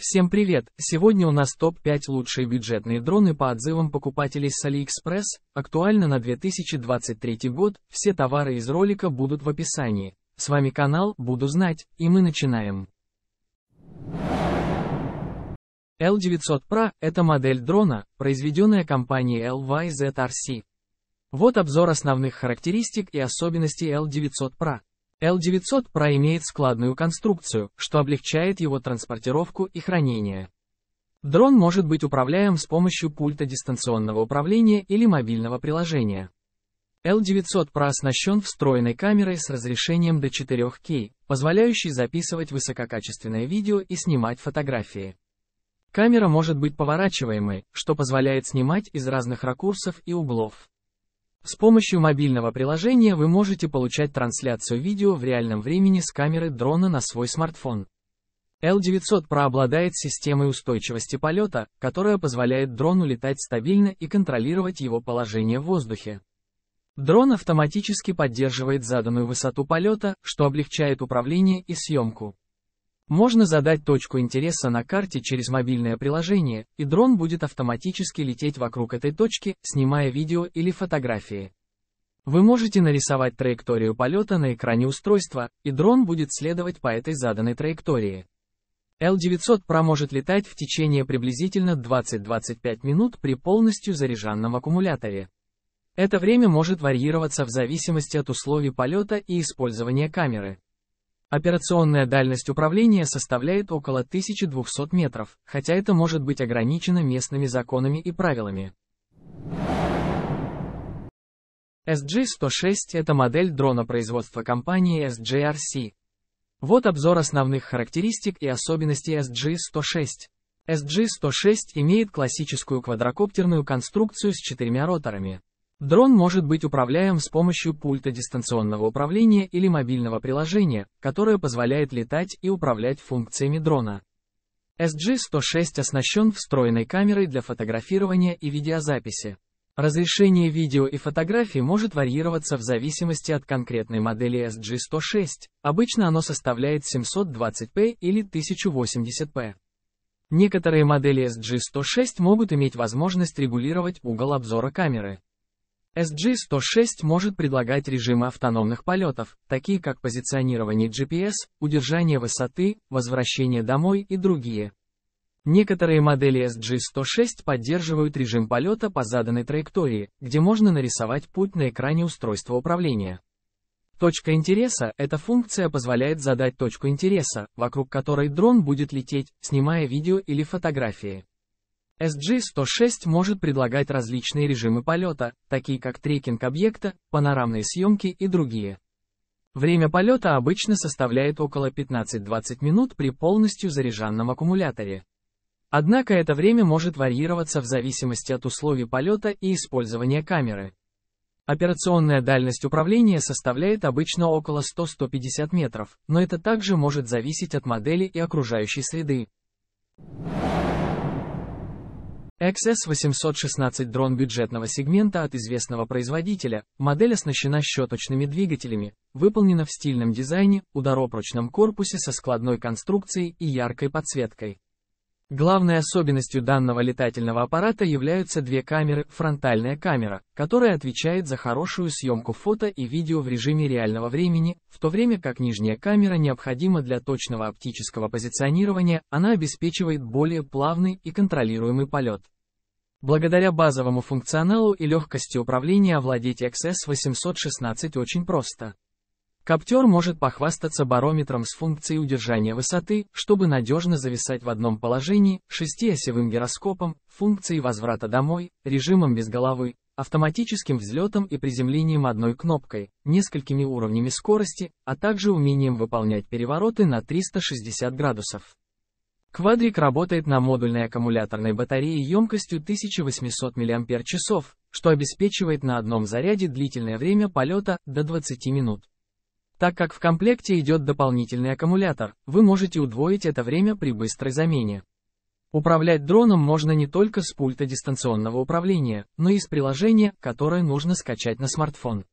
Всем привет! Сегодня у нас топ-5 лучшие бюджетные дроны по отзывам покупателей с AliExpress, актуально на 2023 год, все товары из ролика будут в описании. С вами канал «Буду знать», и мы начинаем. L900 Pro – это модель дрона, произведенная компанией LYZRC. Вот обзор основных характеристик и особенностей L900 Pro. L900 Pro имеет складную конструкцию, что облегчает его транспортировку и хранение. Дрон может быть управляем с помощью пульта дистанционного управления или мобильного приложения. L900 Pro оснащен встроенной камерой с разрешением до 4К, позволяющей записывать высококачественное видео и снимать фотографии. Камера может быть поворачиваемой, что позволяет снимать из разных ракурсов и углов. С помощью мобильного приложения вы можете получать трансляцию видео в реальном времени с камеры дрона на свой смартфон. L900 Pro обладает системой устойчивости полета, которая позволяет дрону летать стабильно и контролировать его положение в воздухе. Дрон автоматически поддерживает заданную высоту полета, что облегчает управление и съемку. Можно задать точку интереса на карте через мобильное приложение, и дрон будет автоматически лететь вокруг этой точки, снимая видео или фотографии. Вы можете нарисовать траекторию полета на экране устройства, и дрон будет следовать по этой заданной траектории. L900 Pro может летать в течение приблизительно 20-25 минут при полностью заряженном аккумуляторе. Это время может варьироваться в зависимости от условий полета и использования камеры. Операционная дальность управления составляет около 1200 метров, хотя это может быть ограничено местными законами и правилами. SG-106 – это модель дрона производства компании SGRC. Вот обзор основных характеристик и особенностей SG-106. SG-106 имеет классическую квадрокоптерную конструкцию с четырьмя роторами. Дрон может быть управляем с помощью пульта дистанционного управления или мобильного приложения, которое позволяет летать и управлять функциями дрона. SG-106 оснащен встроенной камерой для фотографирования и видеозаписи. Разрешение видео и фотографий может варьироваться в зависимости от конкретной модели SG-106, обычно оно составляет 720p или 1080p. Некоторые модели SG-106 могут иметь возможность регулировать угол обзора камеры. SG-106 может предлагать режимы автономных полетов, такие как позиционирование GPS, удержание высоты, возвращение домой и другие. Некоторые модели SG-106 поддерживают режим полета по заданной траектории, где можно нарисовать путь на экране устройства управления. Точка интереса – эта функция позволяет задать точку интереса, вокруг которой дрон будет лететь, снимая видео или фотографии. SG-106 может предлагать различные режимы полета, такие как трекинг объекта, панорамные съемки и другие. Время полета обычно составляет около 15-20 минут при полностью заряженном аккумуляторе. Однако это время может варьироваться в зависимости от условий полета и использования камеры. Операционная дальность управления составляет обычно около 100-150 метров, но это также может зависеть от модели и окружающей среды. XS816 дрон бюджетного сегмента от известного производителя. Модель оснащена щеточными двигателями, выполнена в стильном дизайне, ударопрочном корпусе со складной конструкцией и яркой подсветкой. Главной особенностью данного летательного аппарата являются две камеры, фронтальная камера, которая отвечает за хорошую съемку фото и видео в режиме реального времени, в то время как нижняя камера необходима для точного оптического позиционирования, она обеспечивает более плавный и контролируемый полет. Благодаря базовому функционалу и легкости управления овладеть XS-816 очень просто. Коптер может похвастаться барометром с функцией удержания высоты, чтобы надежно зависать в одном положении, шестиосевым гироскопом, функцией возврата домой, режимом без головы, автоматическим взлетом и приземлением одной кнопкой, несколькими уровнями скорости, а также умением выполнять перевороты на 360 градусов. Квадрик работает на модульной аккумуляторной батарее емкостью 1800 мАч, что обеспечивает на одном заряде длительное время полета до 20 минут. Так как в комплекте идет дополнительный аккумулятор, вы можете удвоить это время при быстрой замене. Управлять дроном можно не только с пульта дистанционного управления, но и с приложения, которое нужно скачать на смартфон.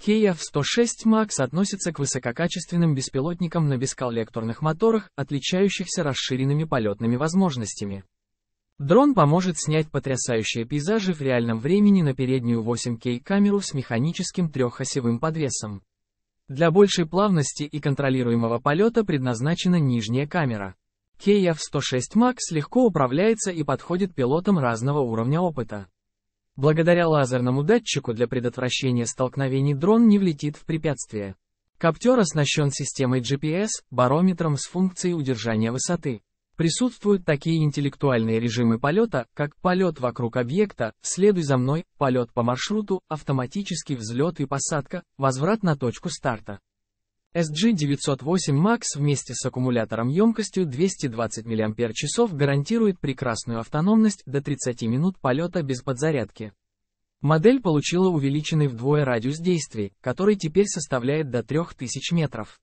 Kia F106 Max относится к высококачественным беспилотникам на бесколлекторных моторах, отличающихся расширенными полетными возможностями. Дрон поможет снять потрясающие пейзажи в реальном времени на переднюю 8К камеру с механическим трехосевым подвесом. Для большей плавности и контролируемого полета предназначена нижняя камера. kf 106 Max легко управляется и подходит пилотам разного уровня опыта. Благодаря лазерному датчику для предотвращения столкновений дрон не влетит в препятствие. Коптер оснащен системой GPS, барометром с функцией удержания высоты. Присутствуют такие интеллектуальные режимы полета, как полет вокруг объекта, следуй за мной, полет по маршруту, автоматический взлет и посадка, возврат на точку старта. SG908 MAX вместе с аккумулятором емкостью 220 мАч гарантирует прекрасную автономность до 30 минут полета без подзарядки. Модель получила увеличенный вдвое радиус действий, который теперь составляет до 3000 метров.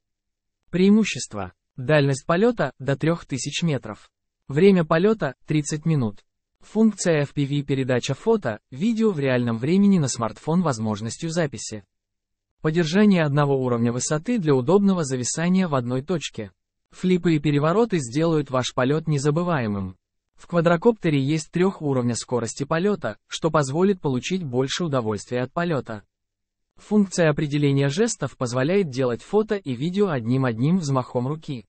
Преимущества. Дальность полета – до 3000 метров. Время полета – 30 минут. Функция FPV передача фото, видео в реальном времени на смартфон возможностью записи. Поддержание одного уровня высоты для удобного зависания в одной точке. Флипы и перевороты сделают ваш полет незабываемым. В квадрокоптере есть трех уровня скорости полета, что позволит получить больше удовольствия от полета. Функция определения жестов позволяет делать фото и видео одним-одним взмахом руки.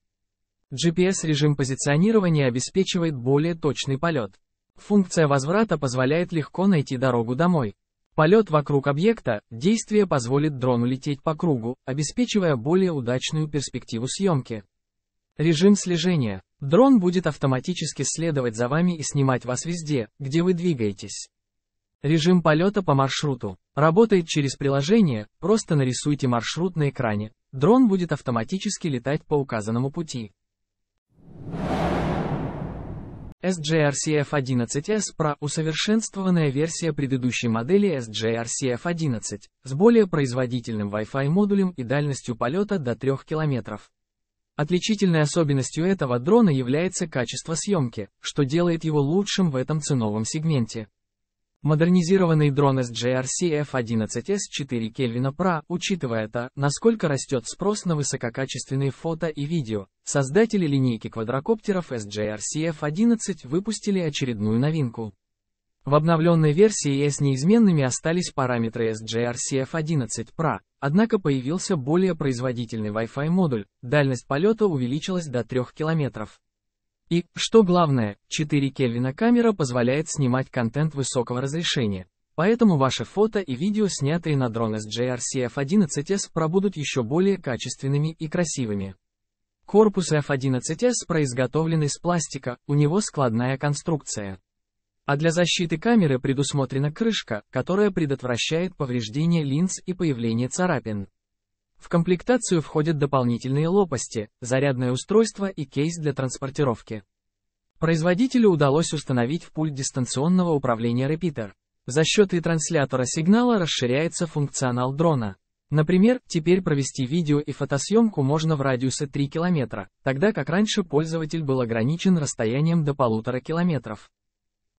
GPS-режим позиционирования обеспечивает более точный полет. Функция возврата позволяет легко найти дорогу домой. Полет вокруг объекта, действие позволит дрону лететь по кругу, обеспечивая более удачную перспективу съемки. Режим слежения. Дрон будет автоматически следовать за вами и снимать вас везде, где вы двигаетесь. Режим полета по маршруту. Работает через приложение, просто нарисуйте маршрут на экране. Дрон будет автоматически летать по указанному пути. SJRCF-11S Pro – усовершенствованная версия предыдущей модели SJRCF-11 с более производительным Wi-Fi модулем и дальностью полета до 3 км. Отличительной особенностью этого дрона является качество съемки, что делает его лучшим в этом ценовом сегменте. Модернизированный дрон SJRC F11S4 Кельвина Pro, учитывая то, насколько растет спрос на высококачественные фото и видео, создатели линейки квадрокоптеров SJRC F11 выпустили очередную новинку. В обновленной версии с неизменными остались параметры SJRC F11 Pro, однако появился более производительный Wi-Fi модуль, дальность полета увеличилась до 3 километров. И, что главное, 4 Кельвина камера позволяет снимать контент высокого разрешения. Поэтому ваши фото и видео, снятые на дрон SJR CF11S, пробудут еще более качественными и красивыми. Корпус F11S произготовлен из пластика, у него складная конструкция. А для защиты камеры предусмотрена крышка, которая предотвращает повреждение линз и появление царапин. В комплектацию входят дополнительные лопасти, зарядное устройство и кейс для транспортировки. Производителю удалось установить в пульт дистанционного управления репитер. За счет и транслятора сигнала расширяется функционал дрона. Например, теперь провести видео и фотосъемку можно в радиусе 3 километра, тогда как раньше пользователь был ограничен расстоянием до полутора километров.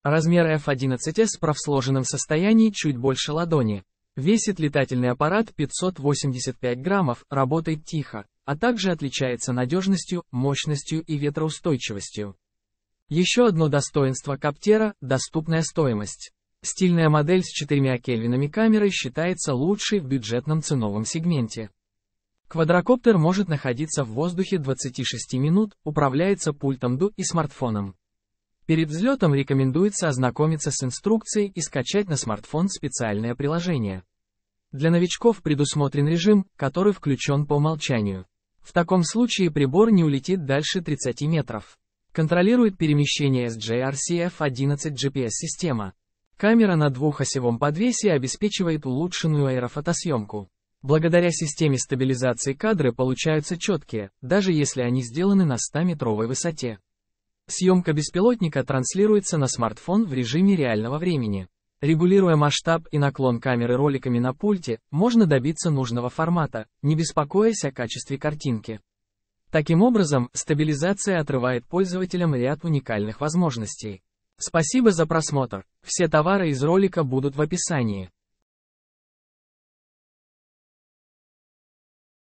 Размер F11S в сложенном состоянии чуть больше ладони, Весит летательный аппарат 585 граммов, работает тихо, а также отличается надежностью, мощностью и ветроустойчивостью. Еще одно достоинство коптера – доступная стоимость. Стильная модель с четырьмя кельвинами камерой считается лучшей в бюджетном ценовом сегменте. Квадрокоптер может находиться в воздухе 26 минут, управляется пультом ДУ и смартфоном. Перед взлетом рекомендуется ознакомиться с инструкцией и скачать на смартфон специальное приложение. Для новичков предусмотрен режим, который включен по умолчанию. В таком случае прибор не улетит дальше 30 метров. Контролирует перемещение SJRCF-11 GPS-система. Камера на двухосевом подвесе обеспечивает улучшенную аэрофотосъемку. Благодаря системе стабилизации кадры получаются четкие, даже если они сделаны на 100-метровой высоте. Съемка беспилотника транслируется на смартфон в режиме реального времени. Регулируя масштаб и наклон камеры роликами на пульте, можно добиться нужного формата, не беспокоясь о качестве картинки. Таким образом, стабилизация отрывает пользователям ряд уникальных возможностей. Спасибо за просмотр. Все товары из ролика будут в описании.